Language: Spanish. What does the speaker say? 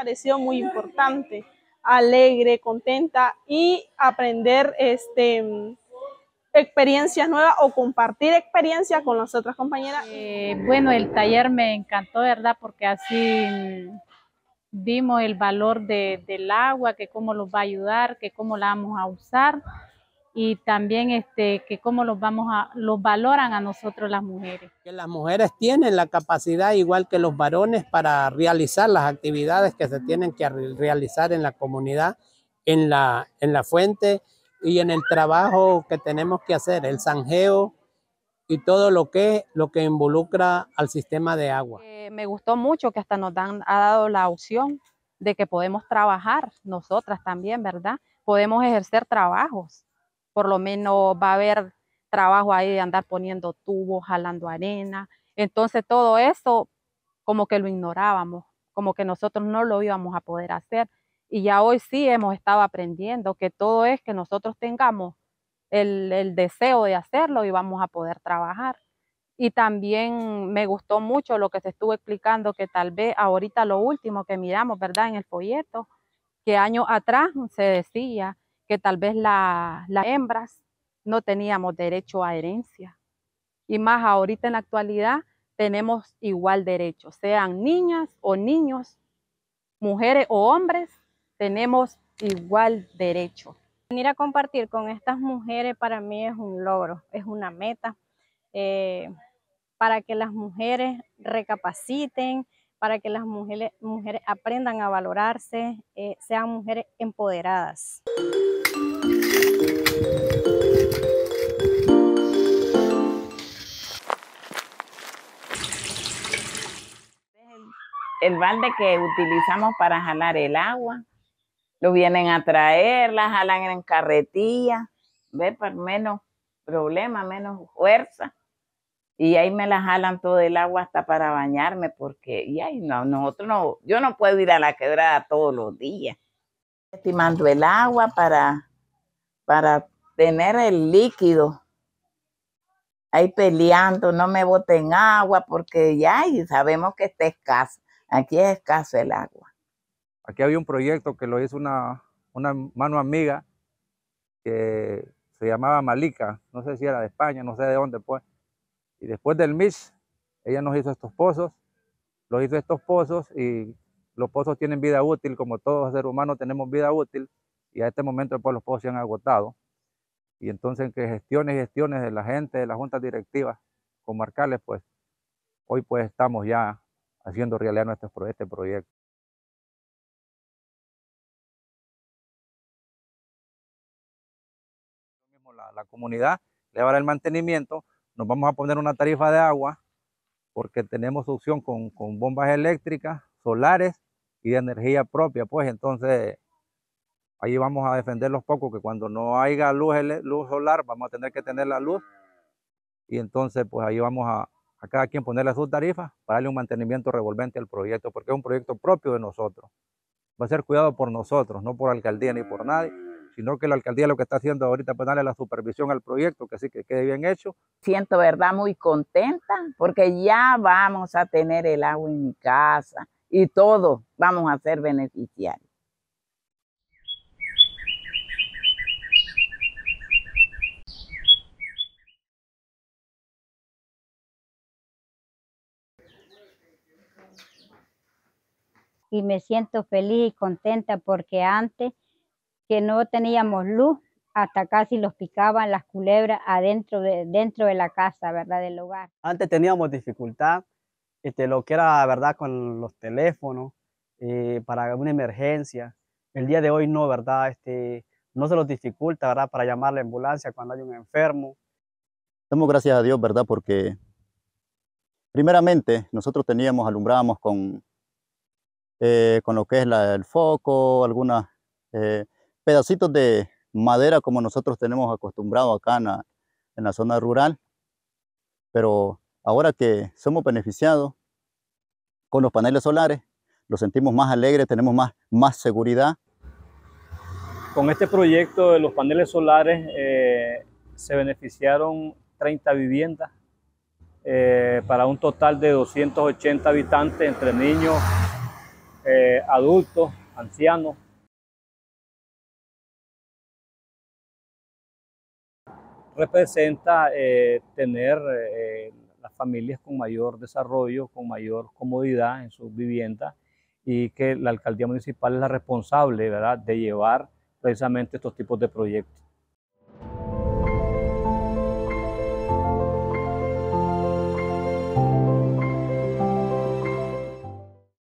pareció muy importante, alegre, contenta y aprender este, experiencias nuevas o compartir experiencias con las otras compañeras. Eh, bueno, el taller me encantó, ¿verdad? Porque así vimos el valor del agua, que cómo nos va a ayudar, que cómo la vamos a usar y también este, que cómo los, vamos a, los valoran a nosotros las mujeres. Que las mujeres tienen la capacidad, igual que los varones, para realizar las actividades que se tienen que realizar en la comunidad, en la, en la fuente y en el trabajo que tenemos que hacer, el zanjeo y todo lo que, lo que involucra al sistema de agua. Eh, me gustó mucho que hasta nos dan, ha dado la opción de que podemos trabajar nosotras también, ¿verdad? Podemos ejercer trabajos por lo menos va a haber trabajo ahí de andar poniendo tubos, jalando arena. Entonces todo eso como que lo ignorábamos, como que nosotros no lo íbamos a poder hacer. Y ya hoy sí hemos estado aprendiendo que todo es que nosotros tengamos el, deseo de hacerlo y vamos a poder trabajar. Y también me gustó mucho lo que se estuvo explicando, que tal vez ahorita lo último que miramos, ¿verdad? En el folleto, que años atrás se decía que tal vez las hembras no teníamos derecho a herencia. Y más ahorita en la actualidad tenemos igual derecho, sean niñas o niños, mujeres o hombres, tenemos igual derecho. Venir a compartir con estas mujeres para mí es un logro, es una meta, eh, para que las mujeres recapaciten, para que las mujeres, mujeres aprendan a valorarse, eh, sean mujeres empoderadas. el balde que utilizamos para jalar el agua, lo vienen a traer, la jalan en carretilla, ve, por pues, menos problema, menos fuerza. Y ahí me la jalan todo el agua hasta para bañarme, porque y ahí no, nosotros yo no puedo ir a la quebrada todos los días. Estimando el agua para, para tener el líquido. Ahí peleando, no me boten agua, porque ya sabemos que está escasa. Aquí es escaso el agua. Aquí había un proyecto que lo hizo una, mano amiga que se llamaba Malika, no sé si era de España, no sé de dónde, pues. Y después del MIS, ella nos hizo estos pozos, los hizo estos pozos y los pozos tienen vida útil, como todos los seres humanos tenemos vida útil, y a este momento pues, los pozos se han agotado. Y entonces que gestiones y gestiones de la gente, de las juntas directivas comarcales, pues hoy pues estamos ya haciendo realidad nuestro, este proyecto. La, comunidad le va a dar el mantenimiento, nos vamos a poner una tarifa de agua porque tenemos opción con, con bombas eléctricas, solares y de energía propia, pues entonces ahí vamos a defender los pocos, que cuando no haya luz, luz solar, vamos a tener que tener la luz. Y entonces, pues ahí vamos a, a cada quien ponerle sus tarifas para darle un mantenimiento revolvente al proyecto, porque es un proyecto propio de nosotros. Va a ser cuidado por nosotros, no por alcaldía ni por nadie, sino que la alcaldía lo que está haciendo ahorita es pues, darle la supervisión al proyecto, que así que quede bien hecho. Siento, verdad, muy contenta, porque ya vamos a tener el agua en mi casa y todos vamos a ser beneficiarios. y me siento feliz y contenta porque antes que no teníamos luz, hasta casi los picaban las culebras adentro de, dentro de la casa, ¿verdad? Del hogar. Antes teníamos dificultad, este, lo que era, ¿verdad? Con los teléfonos, eh, para una emergencia. El día de hoy no, ¿verdad? Este, no se los dificulta, ¿verdad? Para llamar a la ambulancia cuando hay un enfermo. Damos gracias a Dios, ¿verdad? Porque primeramente nosotros teníamos, alumbrábamos con eh, con lo que es el foco, algunos eh, pedacitos de madera como nosotros tenemos acostumbrado acá en la, zona rural. Pero ahora que somos beneficiados con los paneles solares, lo sentimos más alegres, tenemos más, seguridad. Con este proyecto de los paneles solares eh, se beneficiaron 30 viviendas para un total de 280 habitantes entre niños, eh, adultos, ancianos. Representa eh, tener eh, las familias con mayor desarrollo, con mayor comodidad en sus viviendas y que la alcaldía municipal es la responsable de llevar precisamente estos tipos de proyectos.